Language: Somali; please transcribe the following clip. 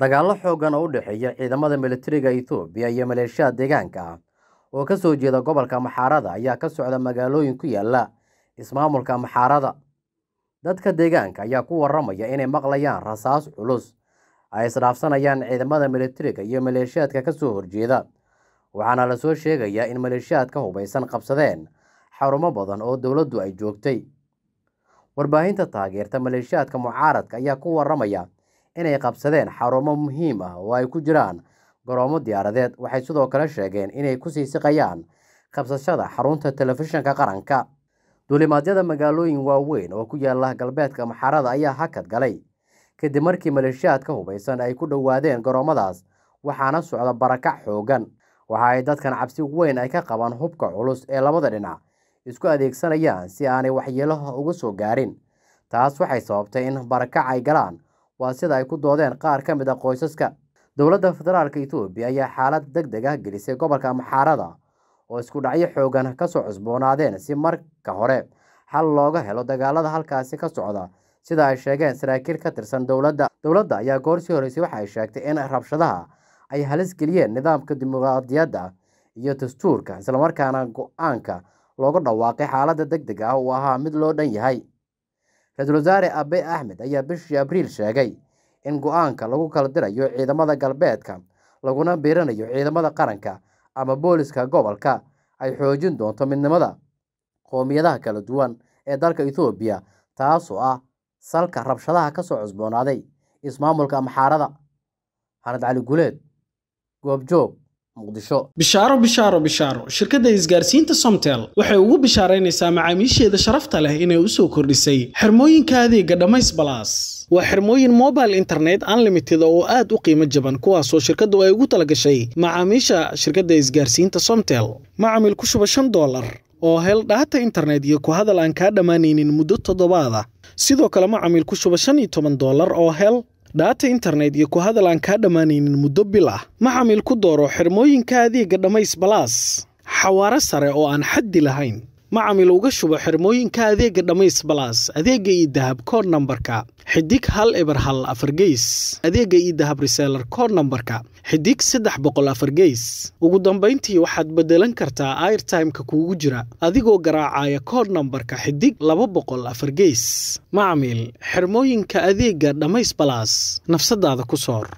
dagaallo xooggan oo u dhexeeya ciidamada militariga ethoobiya iyo maleeshiyaha deegaanka oo ka soo jeeda gobolka maxaarada ayaa ka socda magaalooyin ku yaalla ismaamulka maxaarada dadka deegaanka ayaa ku waramaya inay maqlayaan rasaas culus ay isdhaafsanayaan ciidamada militariga iyo maleeshiyaadka ka soo horjeeda waxaana lasoo sheegayaa in maleeshiyaadka hubaysan qabsadeen xarumo badan oo dowladdu ay joogtay warbaahinta taageerta maleeshiyaadka mucaaradka ayaa ku waramaya inay qabsadeen xarumo muhiim ah oo ay ku jiraan garoomo diyaaradeed waxay sidoo kale sheegeen inay kusii siqayaan qabsashada xarunta telefishinka qaranka duulimaadyada magaalooyin waaweyn oo ku yaala galbeedka maxaarada ayaa hakad galay kadib markii maleeshiyaadka hubaysan ay ku dhowaadeen garoomadaas waxaana socda barakac xooggan waxa ay dadkan cabsi weyn ay ka qaban hubka culus ee labada dhinac isku adeegsanayaan si aanay waxyeelaha uga soo gaarin taas waxay sababtay in barakac ay galaan waa sida ay ku doodeen qaar ka mid a ah qoysaska dowladda federaalk etoobiya ayaa xaalad deg deg ah gelisay gobolka amxaarada oo isku dhacyo xoogan kasoo cusboonaadeen si marka hore xal looga helo dagaalada halkaasi ka socda sida ay sheegeen saraakiil ka tirsan dowladda dowladda ayaa goor sii horeysay waxa ay sheegtay in rabshadaha ay halis geliyeen nidaamka dimuqraadiyadda iyo dastuurka islamarkaana go-aanka looga dhawaaqay xaaladda deg deg ah uu ahaa mid loo dhan yahay ra-iisul wasaare abe axmed ayaa bishii abriil sheegay in go-aanka lagu kala dirayo ciidamada galbeedka laguna biiranayo ciidamada qaranka ama booliska gobolka ay xoojin doonto midnimada qoomiyadaha kala duwan ee dalka ethoobiya taasoo ah salka rabshadaha ka soo cusboonaaday ismaamulka amxaarada xanad cali guleed goobjoog bishaaro bishaaro bishaaro shirkadda isgaarsiinta somtel waxay ugu bishaaraynaysaa macaamiisheeda sharafta leh inay u soo kordhisay xirmooyinka adeega dhammays balaas waa xirmooyin mobile internet unlimited oo aad u qiimo jaban kuwaasoo shirkaddu ay ugu talagashay macaamiisha shirkadda isgaarsiinta somtel macamil ku shuba shan doolar oo hel dhaata internet iyo ku hadal aan kaa dhammaanaynin muddo toddobaada ah. sidoo kale macamil ku shuba shan iyo toban doolar oo hel dhaata internet iyo ku hadal aan kaa dhammaanaynin muddo bil ah maxamil ku dooro xirmooyinka adeega dhammays balaas xawaaro sare oo aan xaddi lahayn macamil uga shubo xirmooyinka adeega dhammays balas adeega iyo dahab kood nambarka xidig hal eber hal afargeys adeega iyo dahab reseeler kood nambarka xidig saddex boqol afargeys ugu dambayntii waxaad beddelan kartaa airtimeka kuugu jira adigoo garaacaya kood nambarka xidig laba boqol afargeys macamil xirmooyinka adeega dhamays balas nafsadaada ku soor